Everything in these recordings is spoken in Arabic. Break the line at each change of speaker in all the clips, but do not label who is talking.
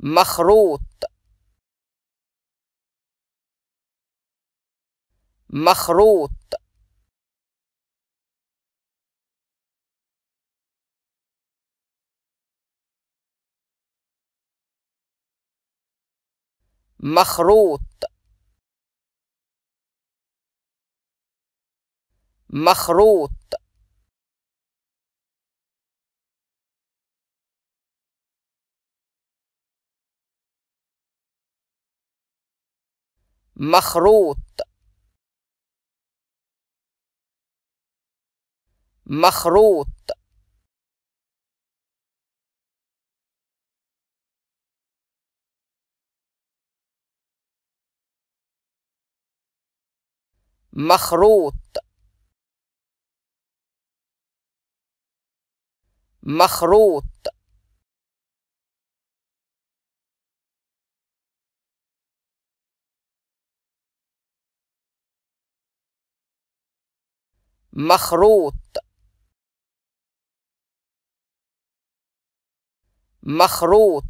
مخروط مخروط مخروط مخروط مخروط مخروط مخروط مخروط مخروط مخروط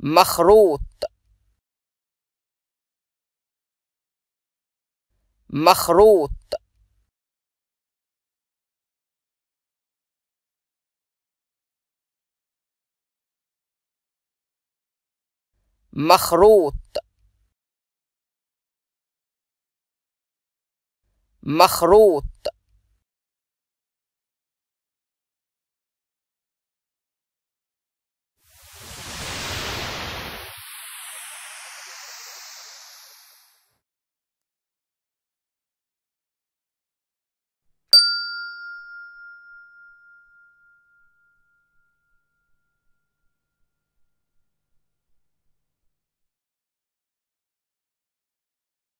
مخروط مخروط مخروط مخروط